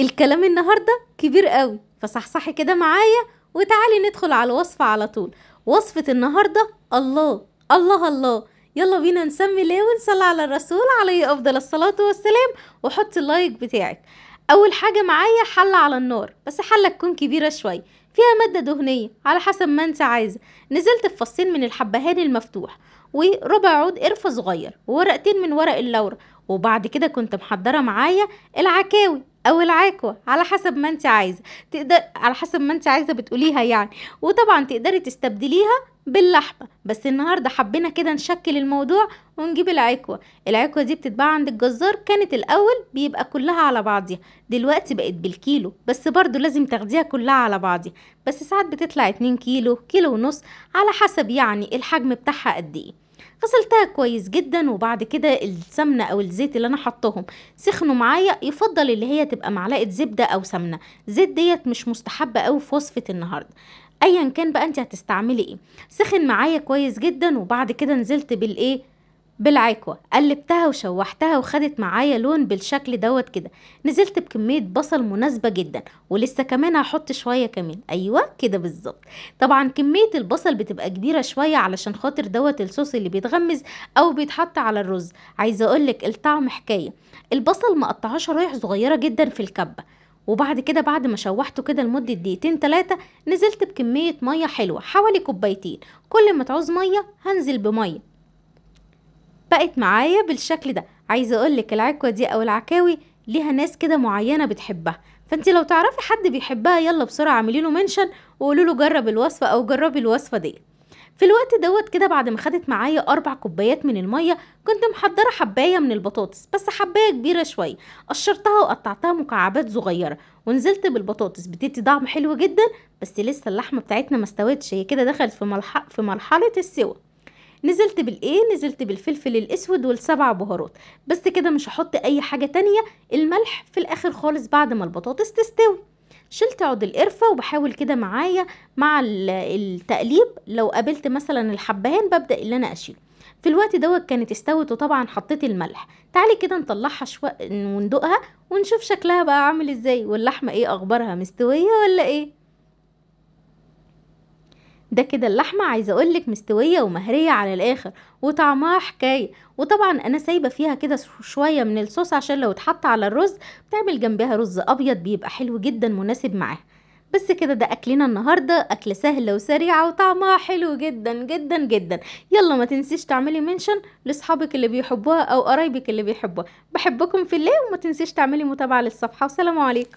الكلام النهاردة كبير قوي فصحصحي كده معايا وتعالي ندخل على الوصفة على طول وصفة النهاردة الله الله الله يلا بينا نسمي الله ونصلي على الرسول عليه أفضل الصلاة والسلام وحط اللايك بتاعك أول حاجة معايا حلة على النار بس حلة تكون كبيرة شوية فيها مادة دهنية على حسب ما انت عايزة نزلت في فصين من الحبهان المفتوح وربع عود قرفة صغير وورقتين من ورق اللورة وبعد كده كنت محضرة معايا العكاوي او العكوه على حسب ما انت عايزه تقدر على حسب ما انت عايزه بتقوليها يعني وطبعا تقدري تستبدليها باللحمه بس النهارده حبينا كده نشكل الموضوع ونجيب العكوه العكوه دي بتتباع عند الجزار كانت الاول بيبقى كلها على بعضها دلوقتي بقت بالكيلو بس برضو لازم تاخديها كلها على بعضها بس ساعات بتطلع 2 كيلو كيلو ونص على حسب يعني الحجم بتاعها قد ايه غسلتها كويس جدا وبعد كده السمنة او الزيت اللي انا حطهم سخنوا معايا يفضل اللي هي تبقى معلقة زبدة او سمنة زيت ديت مش مستحبة اوي في وصفة النهاردة ايا كان بقى انت هتستعملي ايه سخن معايا كويس جدا وبعد كده نزلت بالايه بالعكوة قلبتها وشوحتها وخدت معايا لون بالشكل دوت كده نزلت بكمية بصل مناسبة جدا ولسه كمان هحط شوية كمان ايوه كده بالظبط طبعا كمية البصل بتبقى كبيرة شوية علشان خاطر دوت الصوص اللي بيتغمز او بيتحط على الرز عايزة اقولك الطعم حكاية البصل مقطعهاش رايح صغيرة جدا في الكبة وبعد كده بعد ما شوحته كده لمدة دقيقتين تلاتة نزلت بكمية مية حلوة حوالي كوبايتين كل ما تعوز مية هنزل بمية بقت معايا بالشكل ده عايزه اقولك العكوه دي او العكاوي ليها ناس كده معينه بتحبها فانت لو تعرفي حد بيحبها يلا بسرعه اعملي له منشن وقولي له جرب الوصفه او جربي الوصفه دي في الوقت دوت كده بعد ما خدت معايا اربع كوبايات من الميه كنت محضره حبايه من البطاطس بس حبايه كبيره شويه قشرتها وقطعتها مكعبات صغيره ونزلت بالبطاطس بتدي طعم حلو جدا بس لسه اللحمه بتاعتنا ما استوتش هي كده دخلت في, ملح... في مرحله السوى نزلت بالايه نزلت بالفلفل الاسود والسبع بهارات بس كده مش هحط اي حاجه تانية الملح في الاخر خالص بعد ما البطاطس تستوي شلت عود القرفة وبحاول كده معايا مع التقليب لو قابلت مثلا الحبهان ببدأ اللي انا اشيله في الوقت دوت كانت استوت وطبعا حطيت الملح تعالي كده نطلعها شوية وندوقها ونشوف شكلها بقى عامل ازاي واللحمة ايه اخبارها مستوية ولا ايه ده كده اللحمة عايزة اقولك مستوية ومهرية على الاخر وطعمها حكاية وطبعا انا سايبة فيها كده شوية من الصوص عشان لو اتحط على الرز بتعمل جنبها رز ابيض بيبقى حلو جدا مناسب معاها بس كده ده اكلنا النهارده اكل سهله وسريعه وطعمها حلو جدا جدا جدا يلا ما تنسيش تعملي منشن لاصحابك اللي بيحبوها او قرايبك اللي بيحبوها بحبكم في الله وما تنسيش تعملي متابعه للصفحه وسلام عليكم